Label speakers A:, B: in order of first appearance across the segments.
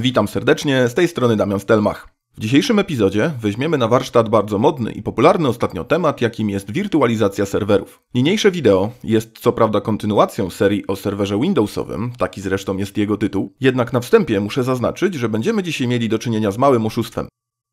A: Witam serdecznie, z tej strony Damian Stelmach. W dzisiejszym epizodzie weźmiemy na warsztat bardzo modny i popularny ostatnio temat, jakim jest wirtualizacja serwerów. Niniejsze wideo jest co prawda kontynuacją serii o serwerze Windowsowym, taki zresztą jest jego tytuł, jednak na wstępie muszę zaznaczyć, że będziemy dzisiaj mieli do czynienia z małym oszustwem.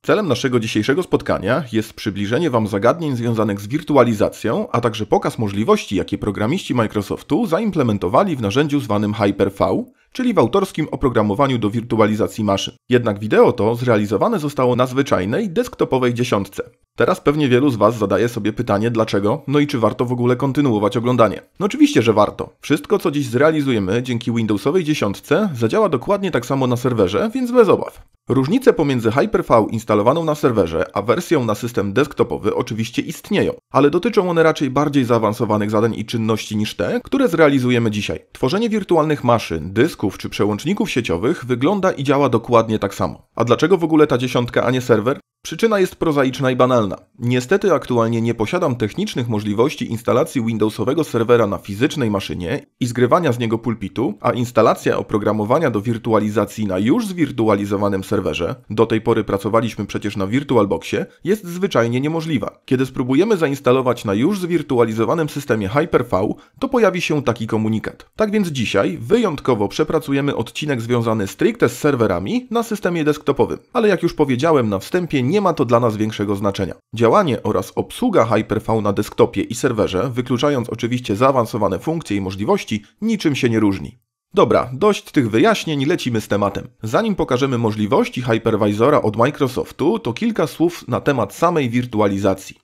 A: Celem naszego dzisiejszego spotkania jest przybliżenie Wam zagadnień związanych z wirtualizacją, a także pokaz możliwości, jakie programiści Microsoftu zaimplementowali w narzędziu zwanym Hyper-V czyli w autorskim oprogramowaniu do wirtualizacji maszyn. Jednak wideo to zrealizowane zostało na zwyczajnej, desktopowej dziesiątce. Teraz pewnie wielu z Was zadaje sobie pytanie dlaczego, no i czy warto w ogóle kontynuować oglądanie. No oczywiście, że warto. Wszystko co dziś zrealizujemy dzięki Windowsowej dziesiątce zadziała dokładnie tak samo na serwerze, więc bez obaw. Różnice pomiędzy Hyper-V instalowaną na serwerze, a wersją na system desktopowy oczywiście istnieją, ale dotyczą one raczej bardziej zaawansowanych zadań i czynności niż te, które zrealizujemy dzisiaj. Tworzenie wirtualnych maszyn, dysku, dysków czy przełączników sieciowych wygląda i działa dokładnie tak samo. A dlaczego w ogóle ta dziesiątka, a nie serwer? Przyczyna jest prozaiczna i banalna. Niestety aktualnie nie posiadam technicznych możliwości instalacji Windowsowego serwera na fizycznej maszynie i zgrywania z niego pulpitu, a instalacja oprogramowania do wirtualizacji na już zwirtualizowanym serwerze, do tej pory pracowaliśmy przecież na VirtualBoxie, jest zwyczajnie niemożliwa. Kiedy spróbujemy zainstalować na już zwirtualizowanym systemie Hyper-V, to pojawi się taki komunikat. Tak więc dzisiaj wyjątkowo przepracujemy odcinek związany stricte z serwerami na systemie desktopowym, ale jak już powiedziałem na wstępie, nie nie ma to dla nas większego znaczenia. Działanie oraz obsługa HyperV na desktopie i serwerze, wykluczając oczywiście zaawansowane funkcje i możliwości, niczym się nie różni. Dobra, dość tych wyjaśnień, lecimy z tematem. Zanim pokażemy możliwości hypervisora od Microsoftu, to kilka słów na temat samej wirtualizacji.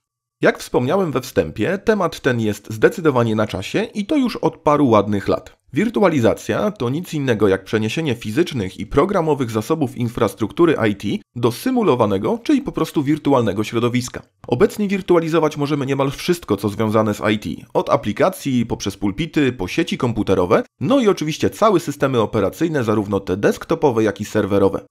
A: Jak wspomniałem we wstępie, temat ten jest zdecydowanie na czasie i to już od paru ładnych lat. Wirtualizacja to nic innego jak przeniesienie fizycznych i programowych zasobów infrastruktury IT do symulowanego, czyli po prostu wirtualnego środowiska. Obecnie wirtualizować możemy niemal wszystko, co związane z IT, od aplikacji, poprzez pulpity, po sieci komputerowe, no i oczywiście całe systemy operacyjne, zarówno te desktopowe, jak i serwerowe.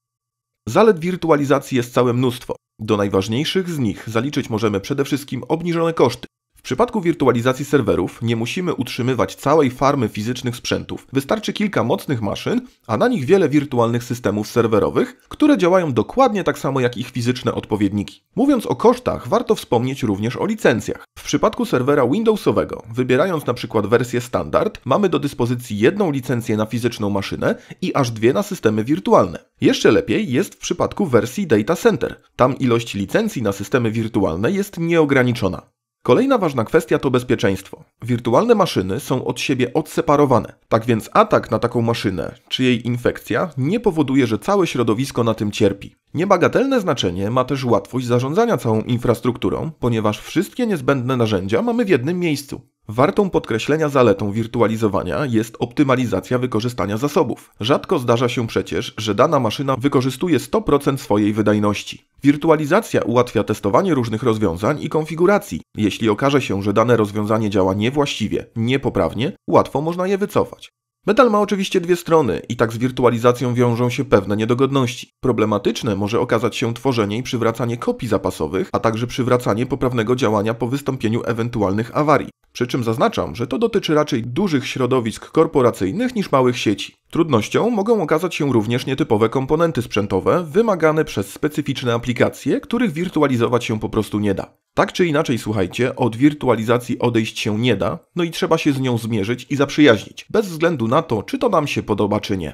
A: Zalet wirtualizacji jest całe mnóstwo. Do najważniejszych z nich zaliczyć możemy przede wszystkim obniżone koszty. W przypadku wirtualizacji serwerów nie musimy utrzymywać całej farmy fizycznych sprzętów. Wystarczy kilka mocnych maszyn, a na nich wiele wirtualnych systemów serwerowych, które działają dokładnie tak samo jak ich fizyczne odpowiedniki. Mówiąc o kosztach, warto wspomnieć również o licencjach. W przypadku serwera Windowsowego, wybierając na przykład wersję standard, mamy do dyspozycji jedną licencję na fizyczną maszynę i aż dwie na systemy wirtualne. Jeszcze lepiej jest w przypadku wersji Data Center. Tam ilość licencji na systemy wirtualne jest nieograniczona. Kolejna ważna kwestia to bezpieczeństwo. Wirtualne maszyny są od siebie odseparowane, tak więc atak na taką maszynę czy jej infekcja nie powoduje, że całe środowisko na tym cierpi. Niebagatelne znaczenie ma też łatwość zarządzania całą infrastrukturą, ponieważ wszystkie niezbędne narzędzia mamy w jednym miejscu. Wartą podkreślenia zaletą wirtualizowania jest optymalizacja wykorzystania zasobów. Rzadko zdarza się przecież, że dana maszyna wykorzystuje 100% swojej wydajności. Wirtualizacja ułatwia testowanie różnych rozwiązań i konfiguracji. Jeśli okaże się, że dane rozwiązanie działa niewłaściwie, niepoprawnie, łatwo można je wycofać. Metal ma oczywiście dwie strony i tak z wirtualizacją wiążą się pewne niedogodności. Problematyczne może okazać się tworzenie i przywracanie kopii zapasowych, a także przywracanie poprawnego działania po wystąpieniu ewentualnych awarii. Przy czym zaznaczam, że to dotyczy raczej dużych środowisk korporacyjnych niż małych sieci. Trudnością mogą okazać się również nietypowe komponenty sprzętowe wymagane przez specyficzne aplikacje, których wirtualizować się po prostu nie da. Tak czy inaczej, słuchajcie, od wirtualizacji odejść się nie da, no i trzeba się z nią zmierzyć i zaprzyjaźnić, bez względu na to, czy to nam się podoba, czy nie.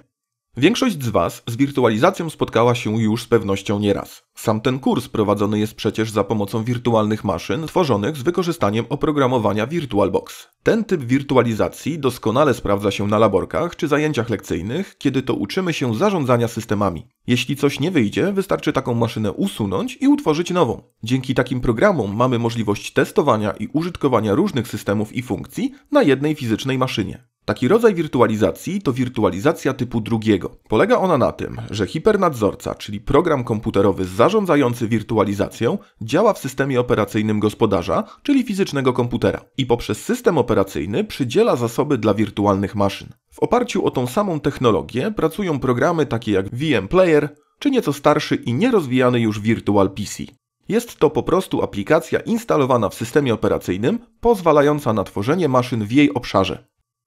A: Większość z Was z wirtualizacją spotkała się już z pewnością nieraz. Sam ten kurs prowadzony jest przecież za pomocą wirtualnych maszyn tworzonych z wykorzystaniem oprogramowania VirtualBox. Ten typ wirtualizacji doskonale sprawdza się na laborkach czy zajęciach lekcyjnych, kiedy to uczymy się zarządzania systemami. Jeśli coś nie wyjdzie, wystarczy taką maszynę usunąć i utworzyć nową. Dzięki takim programom mamy możliwość testowania i użytkowania różnych systemów i funkcji na jednej fizycznej maszynie. Taki rodzaj wirtualizacji to wirtualizacja typu drugiego. Polega ona na tym, że hipernadzorca, czyli program komputerowy z Zarządzający wirtualizacją działa w systemie operacyjnym gospodarza, czyli fizycznego komputera i poprzez system operacyjny przydziela zasoby dla wirtualnych maszyn. W oparciu o tą samą technologię pracują programy takie jak VM Player czy nieco starszy i nierozwijany już Virtual PC. Jest to po prostu aplikacja instalowana w systemie operacyjnym, pozwalająca na tworzenie maszyn w jej obszarze.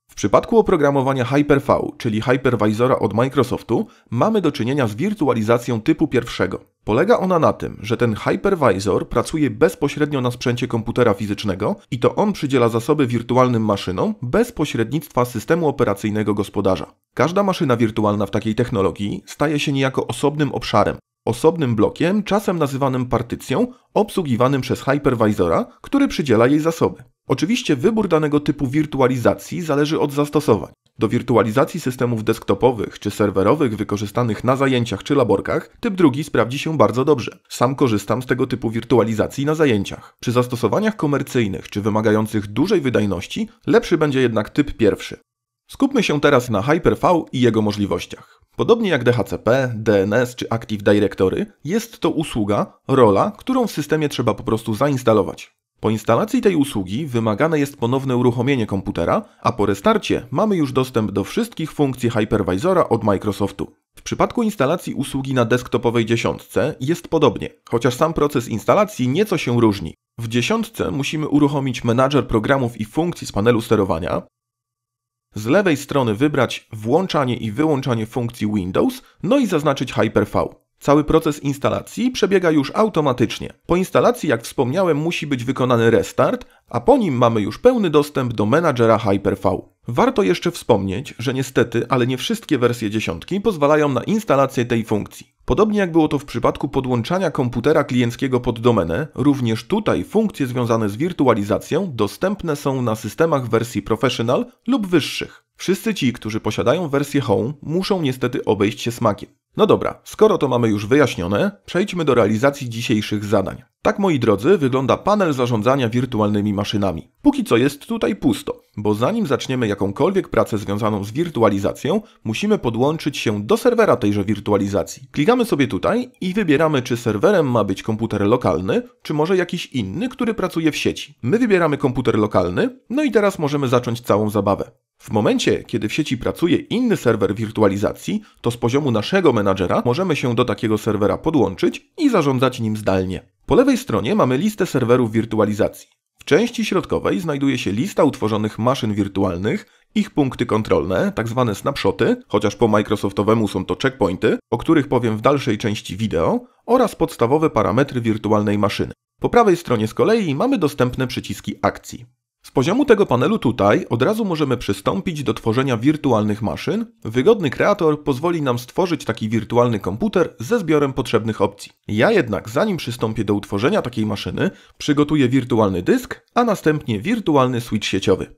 A: W przypadku oprogramowania Hyper-V, czyli hypervisora od Microsoftu, mamy do czynienia z wirtualizacją typu pierwszego. Polega ona na tym, że ten hypervisor pracuje bezpośrednio na sprzęcie komputera fizycznego i to on przydziela zasoby wirtualnym maszynom bez pośrednictwa systemu operacyjnego gospodarza. Każda maszyna wirtualna w takiej technologii staje się niejako osobnym obszarem, osobnym blokiem, czasem nazywanym partycją, obsługiwanym przez hypervisora, który przydziela jej zasoby. Oczywiście wybór danego typu wirtualizacji zależy od zastosowań. Do wirtualizacji systemów desktopowych czy serwerowych wykorzystanych na zajęciach czy laborkach typ drugi sprawdzi się bardzo dobrze. Sam korzystam z tego typu wirtualizacji na zajęciach. Przy zastosowaniach komercyjnych czy wymagających dużej wydajności lepszy będzie jednak typ pierwszy. Skupmy się teraz na Hyper-V i jego możliwościach. Podobnie jak DHCP, DNS czy Active Directory, jest to usługa, rola, którą w systemie trzeba po prostu zainstalować. Po instalacji tej usługi wymagane jest ponowne uruchomienie komputera, a po restarcie mamy już dostęp do wszystkich funkcji hypervisora od Microsoftu. W przypadku instalacji usługi na desktopowej dziesiątce jest podobnie, chociaż sam proces instalacji nieco się różni. W dziesiątce musimy uruchomić menadżer programów i funkcji z panelu sterowania, z lewej strony wybrać włączanie i wyłączanie funkcji Windows, no i zaznaczyć Hyper-V. Cały proces instalacji przebiega już automatycznie. Po instalacji, jak wspomniałem, musi być wykonany restart, a po nim mamy już pełny dostęp do menadżera Hyper-V. Warto jeszcze wspomnieć, że niestety, ale nie wszystkie wersje dziesiątki pozwalają na instalację tej funkcji. Podobnie jak było to w przypadku podłączania komputera klienckiego pod domenę, również tutaj funkcje związane z wirtualizacją dostępne są na systemach wersji Professional lub wyższych. Wszyscy ci, którzy posiadają wersję Home, muszą niestety obejść się smakiem. No dobra, skoro to mamy już wyjaśnione, przejdźmy do realizacji dzisiejszych zadań. Tak moi drodzy, wygląda panel zarządzania wirtualnymi maszynami. Póki co jest tutaj pusto, bo zanim zaczniemy jakąkolwiek pracę związaną z wirtualizacją, musimy podłączyć się do serwera tejże wirtualizacji. Klikamy sobie tutaj i wybieramy, czy serwerem ma być komputer lokalny, czy może jakiś inny, który pracuje w sieci. My wybieramy komputer lokalny, no i teraz możemy zacząć całą zabawę. W momencie, kiedy w sieci pracuje inny serwer wirtualizacji, to z poziomu naszego menadżera możemy się do takiego serwera podłączyć i zarządzać nim zdalnie. Po lewej stronie mamy listę serwerów wirtualizacji. W części środkowej znajduje się lista utworzonych maszyn wirtualnych, ich punkty kontrolne, tzw. Tak snapshoty, chociaż po Microsoftowemu są to checkpointy, o których powiem w dalszej części wideo, oraz podstawowe parametry wirtualnej maszyny. Po prawej stronie z kolei mamy dostępne przyciski akcji. Z poziomu tego panelu tutaj od razu możemy przystąpić do tworzenia wirtualnych maszyn. Wygodny kreator pozwoli nam stworzyć taki wirtualny komputer ze zbiorem potrzebnych opcji. Ja jednak zanim przystąpię do utworzenia takiej maszyny, przygotuję wirtualny dysk, a następnie wirtualny switch sieciowy.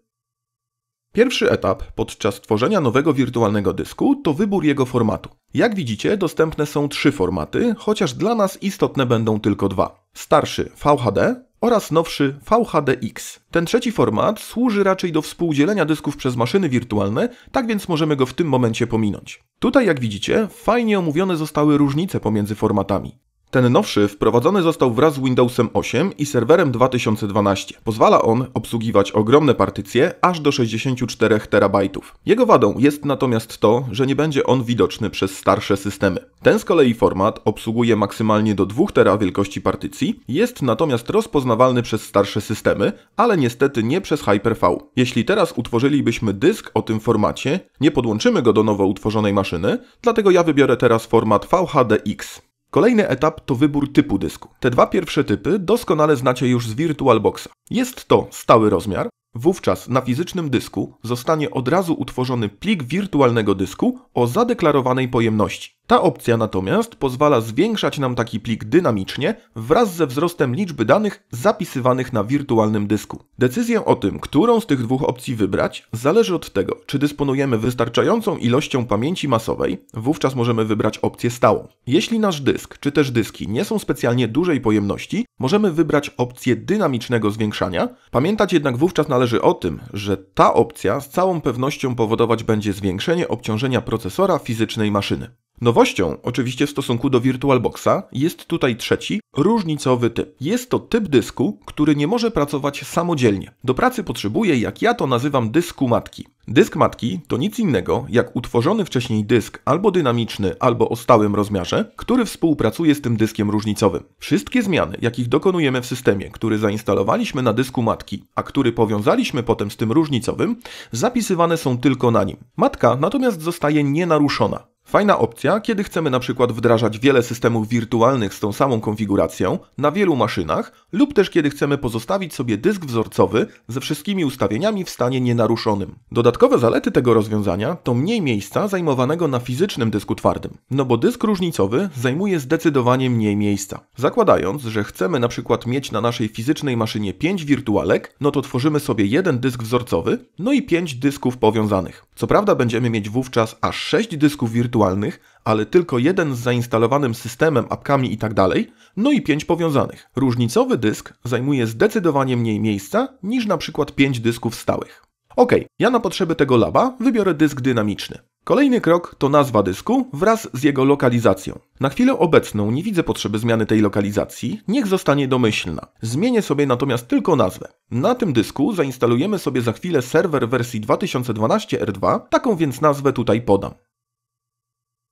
A: Pierwszy etap podczas tworzenia nowego wirtualnego dysku to wybór jego formatu. Jak widzicie, dostępne są trzy formaty, chociaż dla nas istotne będą tylko dwa. Starszy VHD, oraz nowszy VHDX. Ten trzeci format służy raczej do współdzielenia dysków przez maszyny wirtualne, tak więc możemy go w tym momencie pominąć. Tutaj jak widzicie, fajnie omówione zostały różnice pomiędzy formatami. Ten nowszy wprowadzony został wraz z Windowsem 8 i serwerem 2012. Pozwala on obsługiwać ogromne partycje aż do 64 terabajtów. Jego wadą jest natomiast to, że nie będzie on widoczny przez starsze systemy. Ten z kolei format obsługuje maksymalnie do 2 tera wielkości partycji, jest natomiast rozpoznawalny przez starsze systemy, ale niestety nie przez Hyper-V. Jeśli teraz utworzylibyśmy dysk o tym formacie, nie podłączymy go do nowo utworzonej maszyny, dlatego ja wybiorę teraz format VHDX. Kolejny etap to wybór typu dysku. Te dwa pierwsze typy doskonale znacie już z VirtualBoxa. Jest to stały rozmiar, wówczas na fizycznym dysku zostanie od razu utworzony plik wirtualnego dysku o zadeklarowanej pojemności. Ta opcja natomiast pozwala zwiększać nam taki plik dynamicznie wraz ze wzrostem liczby danych zapisywanych na wirtualnym dysku. Decyzję o tym, którą z tych dwóch opcji wybrać, zależy od tego, czy dysponujemy wystarczającą ilością pamięci masowej, wówczas możemy wybrać opcję stałą. Jeśli nasz dysk czy też dyski nie są specjalnie dużej pojemności, możemy wybrać opcję dynamicznego zwiększania. Pamiętać jednak wówczas należy o tym, że ta opcja z całą pewnością powodować będzie zwiększenie obciążenia procesora fizycznej maszyny. Nowością, oczywiście w stosunku do VirtualBoxa, jest tutaj trzeci, różnicowy typ. Jest to typ dysku, który nie może pracować samodzielnie. Do pracy potrzebuje, jak ja to nazywam, dysku matki. Dysk matki to nic innego jak utworzony wcześniej dysk albo dynamiczny, albo o stałym rozmiarze, który współpracuje z tym dyskiem różnicowym. Wszystkie zmiany, jakich dokonujemy w systemie, który zainstalowaliśmy na dysku matki, a który powiązaliśmy potem z tym różnicowym, zapisywane są tylko na nim. Matka natomiast zostaje nienaruszona. Fajna opcja, kiedy chcemy na przykład wdrażać wiele systemów wirtualnych z tą samą konfiguracją na wielu maszynach lub też kiedy chcemy pozostawić sobie dysk wzorcowy ze wszystkimi ustawieniami w stanie nienaruszonym. Dodatkowe zalety tego rozwiązania to mniej miejsca zajmowanego na fizycznym dysku twardym, no bo dysk różnicowy zajmuje zdecydowanie mniej miejsca. Zakładając, że chcemy na przykład mieć na naszej fizycznej maszynie 5 wirtualek, no to tworzymy sobie jeden dysk wzorcowy, no i 5 dysków powiązanych. Co prawda będziemy mieć wówczas aż 6 dysków wirtualnych, indywidualnych, ale tylko jeden z zainstalowanym systemem, apkami itd., tak no i 5 powiązanych. Różnicowy dysk zajmuje zdecydowanie mniej miejsca niż na przykład 5 dysków stałych. Ok, ja na potrzeby tego laba wybiorę dysk dynamiczny. Kolejny krok to nazwa dysku wraz z jego lokalizacją. Na chwilę obecną nie widzę potrzeby zmiany tej lokalizacji, niech zostanie domyślna. Zmienię sobie natomiast tylko nazwę. Na tym dysku zainstalujemy sobie za chwilę serwer wersji 2012 R2, taką więc nazwę tutaj podam.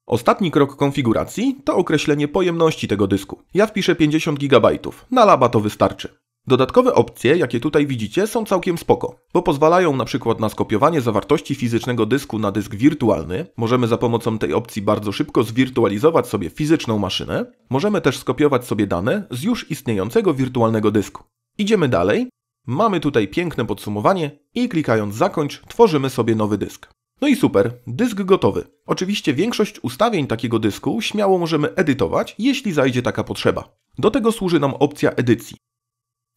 A: Ostatni krok konfiguracji to określenie pojemności tego dysku. Ja wpiszę 50 GB, na laba to wystarczy. Dodatkowe opcje, jakie tutaj widzicie, są całkiem spoko, bo pozwalają na przykład na skopiowanie zawartości fizycznego dysku na dysk wirtualny. Możemy za pomocą tej opcji bardzo szybko zwirtualizować sobie fizyczną maszynę. Możemy też skopiować sobie dane z już istniejącego wirtualnego dysku. Idziemy dalej. Mamy tutaj piękne podsumowanie i klikając zakończ tworzymy sobie nowy dysk. No i super, dysk gotowy. Oczywiście większość ustawień takiego dysku śmiało możemy edytować, jeśli zajdzie taka potrzeba. Do tego służy nam opcja edycji.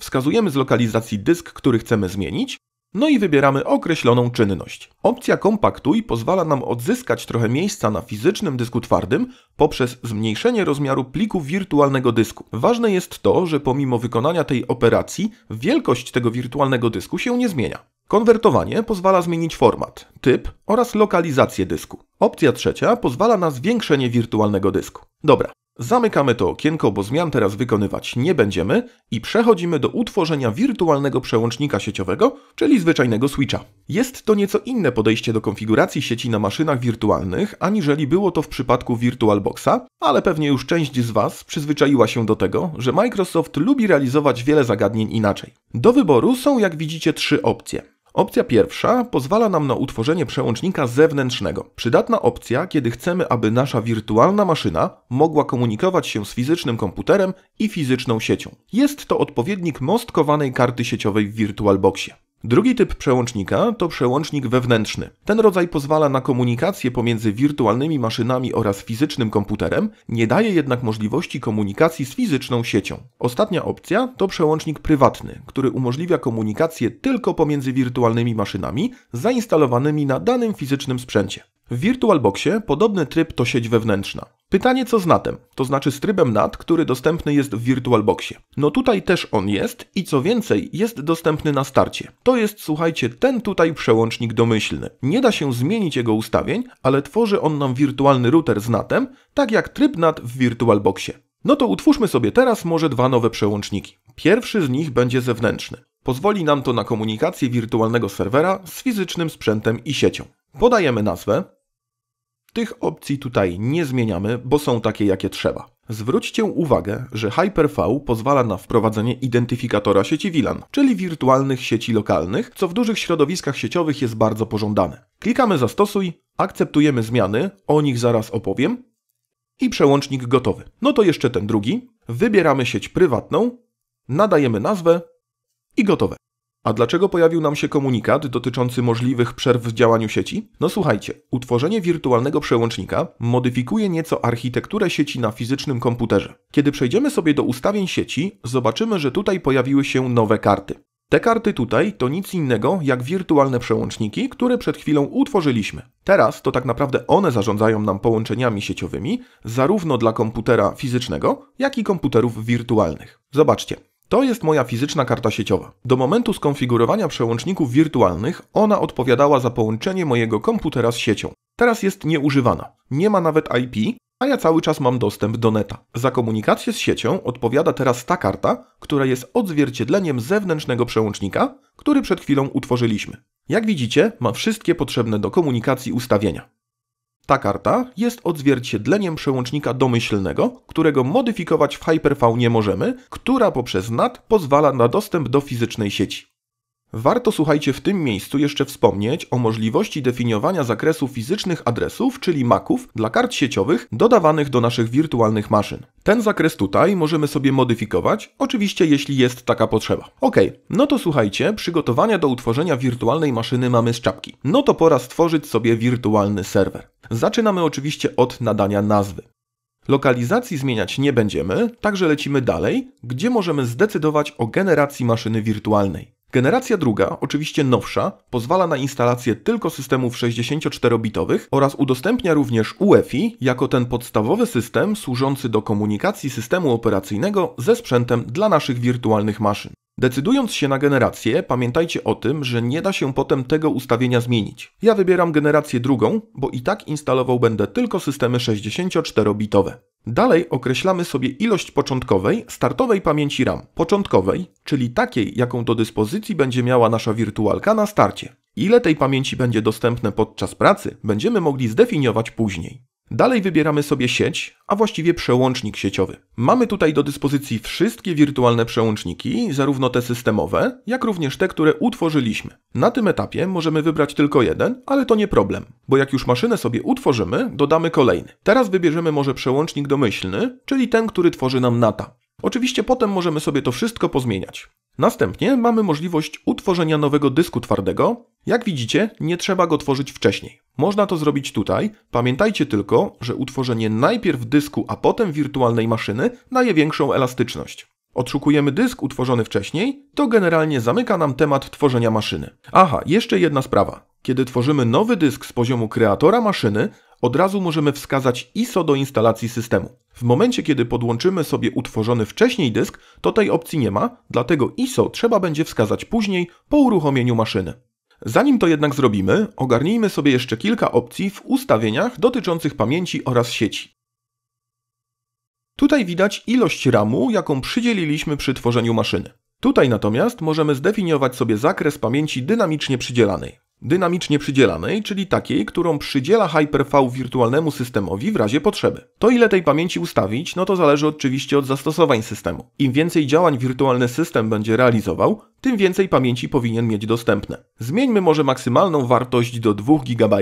A: Wskazujemy z lokalizacji dysk, który chcemy zmienić, no i wybieramy określoną czynność. Opcja kompaktuj pozwala nam odzyskać trochę miejsca na fizycznym dysku twardym poprzez zmniejszenie rozmiaru pliku wirtualnego dysku. Ważne jest to, że pomimo wykonania tej operacji wielkość tego wirtualnego dysku się nie zmienia. Konwertowanie pozwala zmienić format, typ oraz lokalizację dysku. Opcja trzecia pozwala na zwiększenie wirtualnego dysku. Dobra, zamykamy to okienko, bo zmian teraz wykonywać nie będziemy i przechodzimy do utworzenia wirtualnego przełącznika sieciowego, czyli zwyczajnego switcha. Jest to nieco inne podejście do konfiguracji sieci na maszynach wirtualnych, aniżeli było to w przypadku VirtualBoxa, ale pewnie już część z Was przyzwyczaiła się do tego, że Microsoft lubi realizować wiele zagadnień inaczej. Do wyboru są jak widzicie trzy opcje. Opcja pierwsza pozwala nam na utworzenie przełącznika zewnętrznego. Przydatna opcja, kiedy chcemy, aby nasza wirtualna maszyna mogła komunikować się z fizycznym komputerem i fizyczną siecią. Jest to odpowiednik mostkowanej karty sieciowej w VirtualBoxie. Drugi typ przełącznika to przełącznik wewnętrzny. Ten rodzaj pozwala na komunikację pomiędzy wirtualnymi maszynami oraz fizycznym komputerem, nie daje jednak możliwości komunikacji z fizyczną siecią. Ostatnia opcja to przełącznik prywatny, który umożliwia komunikację tylko pomiędzy wirtualnymi maszynami zainstalowanymi na danym fizycznym sprzęcie. W VirtualBoxie podobny tryb to sieć wewnętrzna. Pytanie co z NATem, to znaczy z trybem NAT, który dostępny jest w VirtualBoxie. No tutaj też on jest i co więcej jest dostępny na starcie. To jest słuchajcie ten tutaj przełącznik domyślny. Nie da się zmienić jego ustawień, ale tworzy on nam wirtualny router z NATem, tak jak tryb NAT w VirtualBoxie. No to utwórzmy sobie teraz może dwa nowe przełączniki. Pierwszy z nich będzie zewnętrzny. Pozwoli nam to na komunikację wirtualnego serwera z fizycznym sprzętem i siecią. Podajemy nazwę, tych opcji tutaj nie zmieniamy, bo są takie jakie trzeba. Zwróćcie uwagę, że HyperV pozwala na wprowadzenie identyfikatora sieci WLAN, czyli wirtualnych sieci lokalnych, co w dużych środowiskach sieciowych jest bardzo pożądane. Klikamy zastosuj, akceptujemy zmiany, o nich zaraz opowiem i przełącznik gotowy. No to jeszcze ten drugi. Wybieramy sieć prywatną, nadajemy nazwę i gotowe. A dlaczego pojawił nam się komunikat dotyczący możliwych przerw w działaniu sieci? No słuchajcie, utworzenie wirtualnego przełącznika modyfikuje nieco architekturę sieci na fizycznym komputerze. Kiedy przejdziemy sobie do ustawień sieci, zobaczymy, że tutaj pojawiły się nowe karty. Te karty tutaj to nic innego jak wirtualne przełączniki, które przed chwilą utworzyliśmy. Teraz to tak naprawdę one zarządzają nam połączeniami sieciowymi, zarówno dla komputera fizycznego, jak i komputerów wirtualnych. Zobaczcie, to jest moja fizyczna karta sieciowa. Do momentu skonfigurowania przełączników wirtualnych ona odpowiadała za połączenie mojego komputera z siecią. Teraz jest nieużywana. Nie ma nawet IP, a ja cały czas mam dostęp do neta. Za komunikację z siecią odpowiada teraz ta karta, która jest odzwierciedleniem zewnętrznego przełącznika, który przed chwilą utworzyliśmy. Jak widzicie, ma wszystkie potrzebne do komunikacji ustawienia. Ta karta jest odzwierciedleniem przełącznika domyślnego, którego modyfikować w HyperV nie możemy, która poprzez NAT pozwala na dostęp do fizycznej sieci. Warto słuchajcie w tym miejscu jeszcze wspomnieć o możliwości definiowania zakresu fizycznych adresów, czyli maków, dla kart sieciowych dodawanych do naszych wirtualnych maszyn. Ten zakres tutaj możemy sobie modyfikować, oczywiście jeśli jest taka potrzeba. Ok, no to słuchajcie, przygotowania do utworzenia wirtualnej maszyny mamy z czapki. No to pora stworzyć sobie wirtualny serwer. Zaczynamy oczywiście od nadania nazwy. Lokalizacji zmieniać nie będziemy, także lecimy dalej, gdzie możemy zdecydować o generacji maszyny wirtualnej. Generacja druga, oczywiście nowsza, pozwala na instalację tylko systemów 64-bitowych oraz udostępnia również UEFI jako ten podstawowy system służący do komunikacji systemu operacyjnego ze sprzętem dla naszych wirtualnych maszyn. Decydując się na generację, pamiętajcie o tym, że nie da się potem tego ustawienia zmienić. Ja wybieram generację drugą, bo i tak instalował będę tylko systemy 64-bitowe. Dalej określamy sobie ilość początkowej, startowej pamięci RAM, początkowej, czyli takiej, jaką do dyspozycji będzie miała nasza wirtualka na starcie. Ile tej pamięci będzie dostępne podczas pracy, będziemy mogli zdefiniować później. Dalej wybieramy sobie sieć, a właściwie przełącznik sieciowy. Mamy tutaj do dyspozycji wszystkie wirtualne przełączniki, zarówno te systemowe, jak również te, które utworzyliśmy. Na tym etapie możemy wybrać tylko jeden, ale to nie problem, bo jak już maszynę sobie utworzymy, dodamy kolejny. Teraz wybierzemy może przełącznik domyślny, czyli ten, który tworzy nam NATA. Oczywiście potem możemy sobie to wszystko pozmieniać. Następnie mamy możliwość utworzenia nowego dysku twardego. Jak widzicie, nie trzeba go tworzyć wcześniej. Można to zrobić tutaj. Pamiętajcie tylko, że utworzenie najpierw dysku, a potem wirtualnej maszyny daje większą elastyczność. Odszukujemy dysk utworzony wcześniej, to generalnie zamyka nam temat tworzenia maszyny. Aha, jeszcze jedna sprawa. Kiedy tworzymy nowy dysk z poziomu kreatora maszyny, od razu możemy wskazać ISO do instalacji systemu. W momencie, kiedy podłączymy sobie utworzony wcześniej dysk, to tej opcji nie ma, dlatego ISO trzeba będzie wskazać później po uruchomieniu maszyny. Zanim to jednak zrobimy, ogarnijmy sobie jeszcze kilka opcji w ustawieniach dotyczących pamięci oraz sieci. Tutaj widać ilość RAMu, jaką przydzieliliśmy przy tworzeniu maszyny. Tutaj natomiast możemy zdefiniować sobie zakres pamięci dynamicznie przydzielanej dynamicznie przydzielanej, czyli takiej, którą przydziela Hyper-V wirtualnemu systemowi w razie potrzeby. To ile tej pamięci ustawić, no to zależy oczywiście od zastosowań systemu. Im więcej działań wirtualny system będzie realizował, tym więcej pamięci powinien mieć dostępne. Zmieńmy może maksymalną wartość do 2 GB.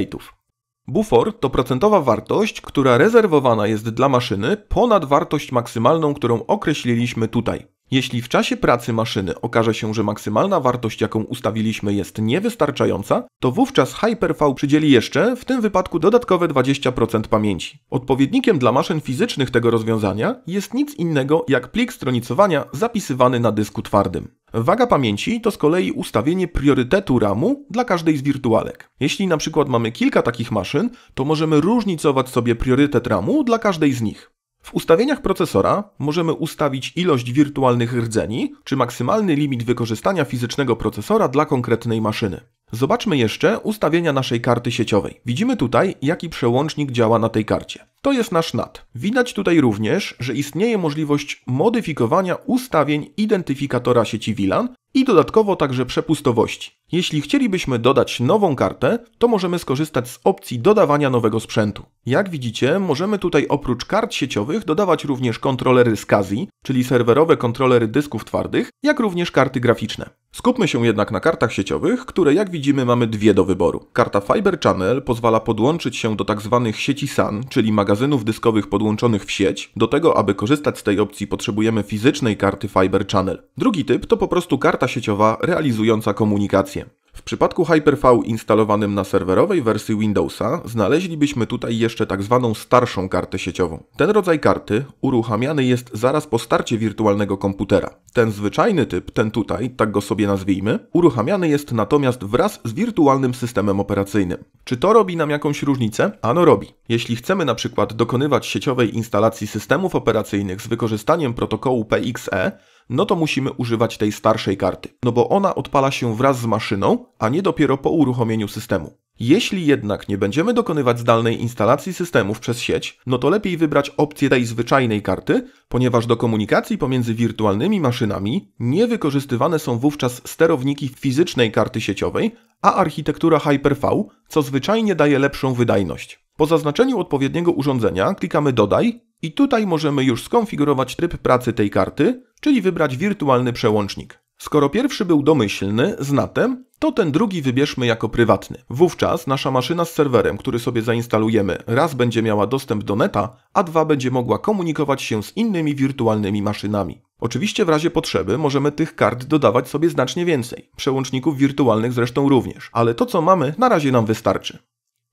A: Bufor to procentowa wartość, która rezerwowana jest dla maszyny ponad wartość maksymalną, którą określiliśmy tutaj. Jeśli w czasie pracy maszyny okaże się, że maksymalna wartość, jaką ustawiliśmy jest niewystarczająca, to wówczas Hyper-V przydzieli jeszcze, w tym wypadku dodatkowe 20% pamięci. Odpowiednikiem dla maszyn fizycznych tego rozwiązania jest nic innego jak plik stronicowania zapisywany na dysku twardym. Waga pamięci to z kolei ustawienie priorytetu RAMu dla każdej z wirtualek. Jeśli na przykład mamy kilka takich maszyn, to możemy różnicować sobie priorytet RAMu dla każdej z nich. W ustawieniach procesora możemy ustawić ilość wirtualnych rdzeni, czy maksymalny limit wykorzystania fizycznego procesora dla konkretnej maszyny. Zobaczmy jeszcze ustawienia naszej karty sieciowej. Widzimy tutaj, jaki przełącznik działa na tej karcie. To jest nasz NAT. Widać tutaj również, że istnieje możliwość modyfikowania ustawień identyfikatora sieci WLAN i dodatkowo także przepustowości. Jeśli chcielibyśmy dodać nową kartę, to możemy skorzystać z opcji dodawania nowego sprzętu. Jak widzicie, możemy tutaj oprócz kart sieciowych dodawać również kontrolery SCSI, czyli serwerowe kontrolery dysków twardych, jak również karty graficzne. Skupmy się jednak na kartach sieciowych, które jak widzimy mamy dwie do wyboru. Karta Fiber Channel pozwala podłączyć się do tzw. Tak sieci SAN, czyli magazynów dyskowych podłączonych w sieć. Do tego, aby korzystać z tej opcji potrzebujemy fizycznej karty Fiber Channel. Drugi typ to po prostu karta karta sieciowa realizująca komunikację. W przypadku Hyper-V instalowanym na serwerowej wersji Windowsa znaleźlibyśmy tutaj jeszcze tak zwaną starszą kartę sieciową. Ten rodzaj karty uruchamiany jest zaraz po starcie wirtualnego komputera. Ten zwyczajny typ, ten tutaj, tak go sobie nazwijmy, uruchamiany jest natomiast wraz z wirtualnym systemem operacyjnym. Czy to robi nam jakąś różnicę? Ano robi. Jeśli chcemy na przykład dokonywać sieciowej instalacji systemów operacyjnych z wykorzystaniem protokołu PXE, no to musimy używać tej starszej karty, no bo ona odpala się wraz z maszyną, a nie dopiero po uruchomieniu systemu. Jeśli jednak nie będziemy dokonywać zdalnej instalacji systemów przez sieć, no to lepiej wybrać opcję tej zwyczajnej karty, ponieważ do komunikacji pomiędzy wirtualnymi maszynami nie wykorzystywane są wówczas sterowniki fizycznej karty sieciowej, a architektura Hyper-V, co zwyczajnie daje lepszą wydajność. Po zaznaczeniu odpowiedniego urządzenia klikamy Dodaj i tutaj możemy już skonfigurować tryb pracy tej karty, czyli wybrać wirtualny przełącznik. Skoro pierwszy był domyślny, z NATem, to ten drugi wybierzmy jako prywatny. Wówczas nasza maszyna z serwerem, który sobie zainstalujemy, raz będzie miała dostęp do neta, a dwa będzie mogła komunikować się z innymi wirtualnymi maszynami. Oczywiście w razie potrzeby możemy tych kart dodawać sobie znacznie więcej, przełączników wirtualnych zresztą również, ale to co mamy na razie nam wystarczy.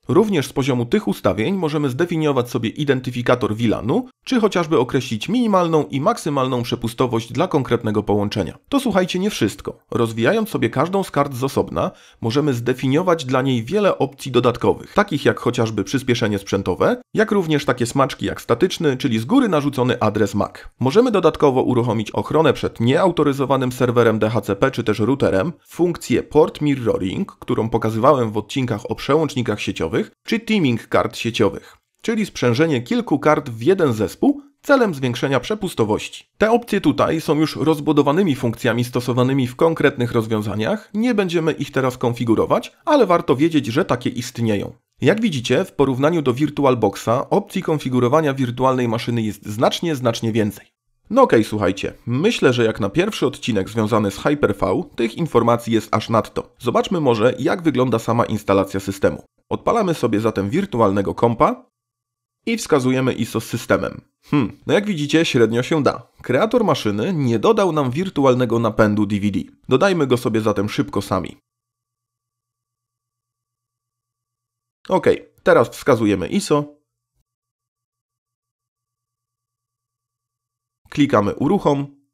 A: Również z poziomu tych ustawień możemy zdefiniować sobie identyfikator VLANu, czy chociażby określić minimalną i maksymalną przepustowość dla konkretnego połączenia. To słuchajcie nie wszystko. Rozwijając sobie każdą z kart z osobna, możemy zdefiniować dla niej wiele opcji dodatkowych, takich jak chociażby przyspieszenie sprzętowe, jak również takie smaczki jak statyczny, czyli z góry narzucony adres MAC. Możemy dodatkowo uruchomić ochronę przed nieautoryzowanym serwerem DHCP czy też routerem, funkcję port mirroring, którą pokazywałem w odcinkach o przełącznikach sieciowych, sieciowych czy teaming kart sieciowych, czyli sprzężenie kilku kart w jeden zespół celem zwiększenia przepustowości. Te opcje tutaj są już rozbudowanymi funkcjami stosowanymi w konkretnych rozwiązaniach, nie będziemy ich teraz konfigurować, ale warto wiedzieć, że takie istnieją. Jak widzicie, w porównaniu do VirtualBoxa opcji konfigurowania wirtualnej maszyny jest znacznie, znacznie więcej. No okej, okay, słuchajcie, myślę, że jak na pierwszy odcinek związany z HyperV, tych informacji jest aż nadto. Zobaczmy może, jak wygląda sama instalacja systemu. Odpalamy sobie zatem wirtualnego kompa i wskazujemy ISO z systemem. Hmm, no jak widzicie, średnio się da. Kreator maszyny nie dodał nam wirtualnego napędu DVD. Dodajmy go sobie zatem szybko sami. Ok, teraz wskazujemy ISO. Klikamy uruchom.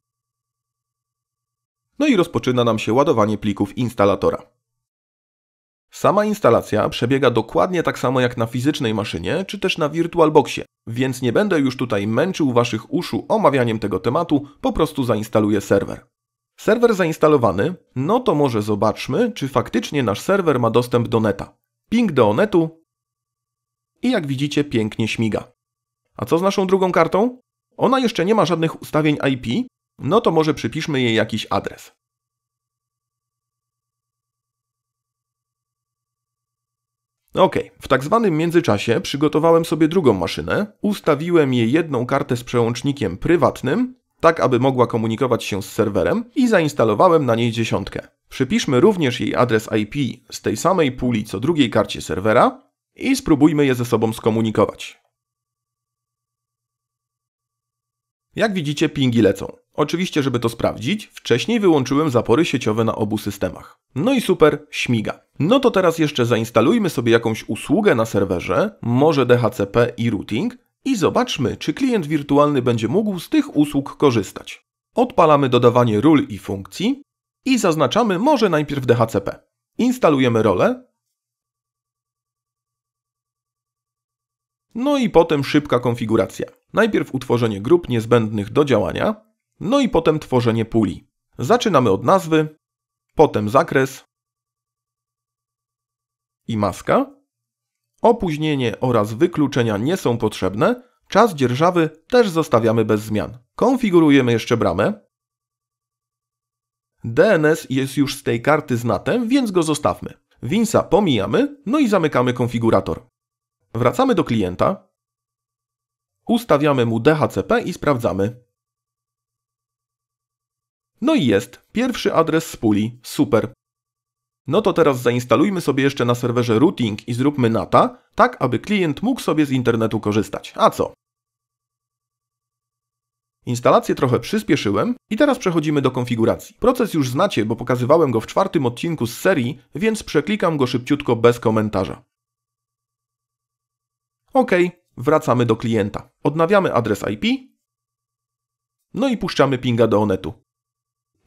A: No i rozpoczyna nam się ładowanie plików instalatora. Sama instalacja przebiega dokładnie tak samo jak na fizycznej maszynie czy też na VirtualBoxie, więc nie będę już tutaj męczył Waszych uszu omawianiem tego tematu, po prostu zainstaluję serwer. Serwer zainstalowany, no to może zobaczmy, czy faktycznie nasz serwer ma dostęp do neta. Ping do netu i jak widzicie pięknie śmiga. A co z naszą drugą kartą? Ona jeszcze nie ma żadnych ustawień IP, no to może przypiszmy jej jakiś adres. Ok, w tak zwanym międzyczasie przygotowałem sobie drugą maszynę, ustawiłem jej jedną kartę z przełącznikiem prywatnym, tak aby mogła komunikować się z serwerem i zainstalowałem na niej dziesiątkę. Przypiszmy również jej adres IP z tej samej puli co drugiej karcie serwera i spróbujmy je ze sobą skomunikować. Jak widzicie, pingi lecą. Oczywiście, żeby to sprawdzić, wcześniej wyłączyłem zapory sieciowe na obu systemach. No i super, śmiga. No to teraz jeszcze zainstalujmy sobie jakąś usługę na serwerze, może DHCP i routing i zobaczmy, czy klient wirtualny będzie mógł z tych usług korzystać. Odpalamy dodawanie ról i funkcji i zaznaczamy może najpierw DHCP. Instalujemy rolę. No i potem szybka konfiguracja. Najpierw utworzenie grup niezbędnych do działania, no i potem tworzenie puli. Zaczynamy od nazwy, potem zakres, i maska. Opóźnienie oraz wykluczenia nie są potrzebne. Czas dzierżawy też zostawiamy bez zmian. Konfigurujemy jeszcze bramę. DNS jest już z tej karty znany, więc go zostawmy. Winsa pomijamy, no i zamykamy konfigurator. Wracamy do klienta. Ustawiamy mu DHCP i sprawdzamy. No i jest. Pierwszy adres z puli. Super. No to teraz zainstalujmy sobie jeszcze na serwerze routing i zróbmy NATA, tak aby klient mógł sobie z internetu korzystać. A co? Instalację trochę przyspieszyłem i teraz przechodzimy do konfiguracji. Proces już znacie, bo pokazywałem go w czwartym odcinku z serii, więc przeklikam go szybciutko bez komentarza. OK, wracamy do klienta. Odnawiamy adres IP, no i puszczamy pinga do onetu.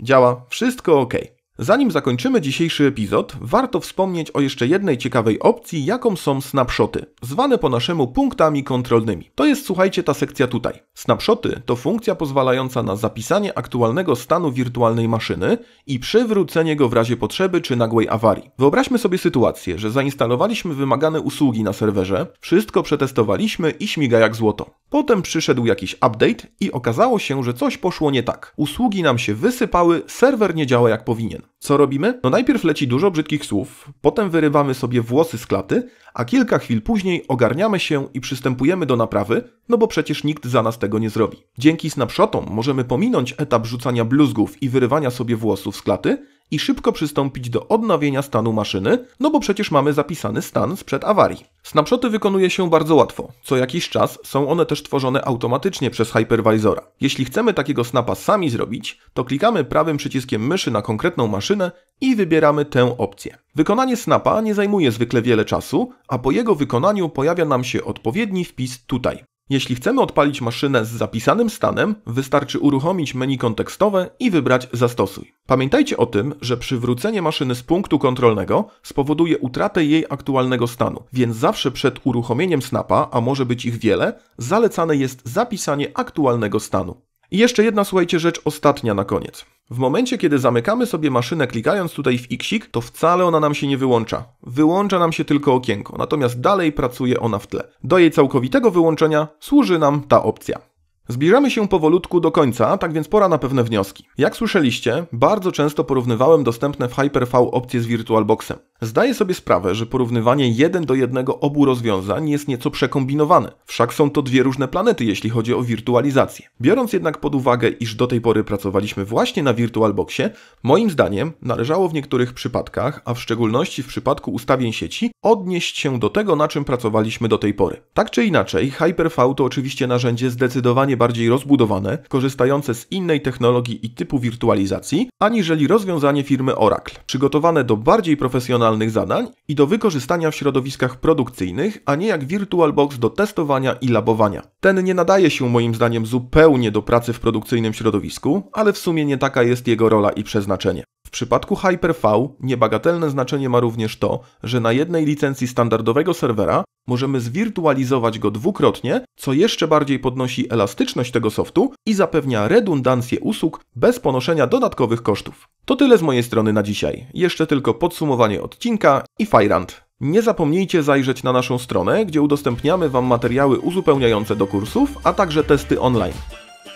A: Działa, wszystko OK. Zanim zakończymy dzisiejszy epizod, warto wspomnieć o jeszcze jednej ciekawej opcji, jaką są snapshoty, zwane po naszemu punktami kontrolnymi. To jest, słuchajcie, ta sekcja tutaj. Snapshoty to funkcja pozwalająca na zapisanie aktualnego stanu wirtualnej maszyny i przywrócenie go w razie potrzeby czy nagłej awarii. Wyobraźmy sobie sytuację, że zainstalowaliśmy wymagane usługi na serwerze, wszystko przetestowaliśmy i śmiga jak złoto. Potem przyszedł jakiś update i okazało się, że coś poszło nie tak. Usługi nam się wysypały, serwer nie działa jak powinien. Co robimy? No najpierw leci dużo brzydkich słów, potem wyrywamy sobie włosy z klaty, a kilka chwil później ogarniamy się i przystępujemy do naprawy, no bo przecież nikt za nas tego nie zrobi. Dzięki snapshotom możemy pominąć etap rzucania bluzgów i wyrywania sobie włosów z klaty, i szybko przystąpić do odnawienia stanu maszyny, no bo przecież mamy zapisany stan sprzed awarii. Snapshoty wykonuje się bardzo łatwo. Co jakiś czas są one też tworzone automatycznie przez hypervisora. Jeśli chcemy takiego snapa sami zrobić, to klikamy prawym przyciskiem myszy na konkretną maszynę i wybieramy tę opcję. Wykonanie snapa nie zajmuje zwykle wiele czasu, a po jego wykonaniu pojawia nam się odpowiedni wpis tutaj. Jeśli chcemy odpalić maszynę z zapisanym stanem, wystarczy uruchomić menu kontekstowe i wybrać Zastosuj. Pamiętajcie o tym, że przywrócenie maszyny z punktu kontrolnego spowoduje utratę jej aktualnego stanu, więc zawsze przed uruchomieniem snapa, a może być ich wiele, zalecane jest zapisanie aktualnego stanu. I jeszcze jedna, słuchajcie, rzecz ostatnia na koniec. W momencie, kiedy zamykamy sobie maszynę klikając tutaj w xik, to wcale ona nam się nie wyłącza. Wyłącza nam się tylko okienko, natomiast dalej pracuje ona w tle. Do jej całkowitego wyłączenia służy nam ta opcja. Zbliżamy się powolutku do końca, tak więc pora na pewne wnioski. Jak słyszeliście, bardzo często porównywałem dostępne w Hyper-V opcje z VirtualBoxem. Zdaję sobie sprawę, że porównywanie jeden do jednego obu rozwiązań jest nieco przekombinowane. Wszak są to dwie różne planety, jeśli chodzi o wirtualizację. Biorąc jednak pod uwagę, iż do tej pory pracowaliśmy właśnie na VirtualBoxie, moim zdaniem należało w niektórych przypadkach, a w szczególności w przypadku ustawień sieci, odnieść się do tego, na czym pracowaliśmy do tej pory. Tak czy inaczej, Hyper-V to oczywiście narzędzie zdecydowanie bardziej rozbudowane, korzystające z innej technologii i typu wirtualizacji, aniżeli rozwiązanie firmy Oracle, przygotowane do bardziej profesjonalnych zadań i do wykorzystania w środowiskach produkcyjnych, a nie jak VirtualBox do testowania i labowania. Ten nie nadaje się moim zdaniem zupełnie do pracy w produkcyjnym środowisku, ale w sumie nie taka jest jego rola i przeznaczenie. W przypadku Hyper-V niebagatelne znaczenie ma również to, że na jednej licencji standardowego serwera możemy zwirtualizować go dwukrotnie, co jeszcze bardziej podnosi elastyczność tego softu i zapewnia redundancję usług bez ponoszenia dodatkowych kosztów. To tyle z mojej strony na dzisiaj. Jeszcze tylko podsumowanie odcinka i Fajrant. Nie zapomnijcie zajrzeć na naszą stronę, gdzie udostępniamy Wam materiały uzupełniające do kursów, a także testy online.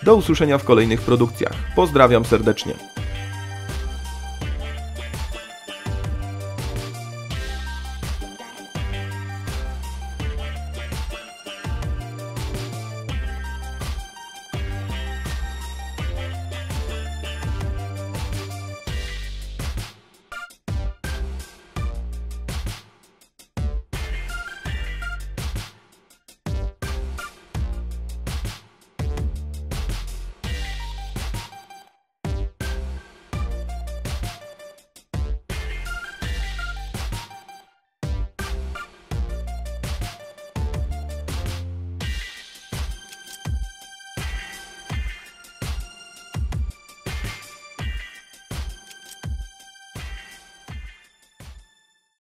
A: Do usłyszenia w kolejnych produkcjach. Pozdrawiam serdecznie.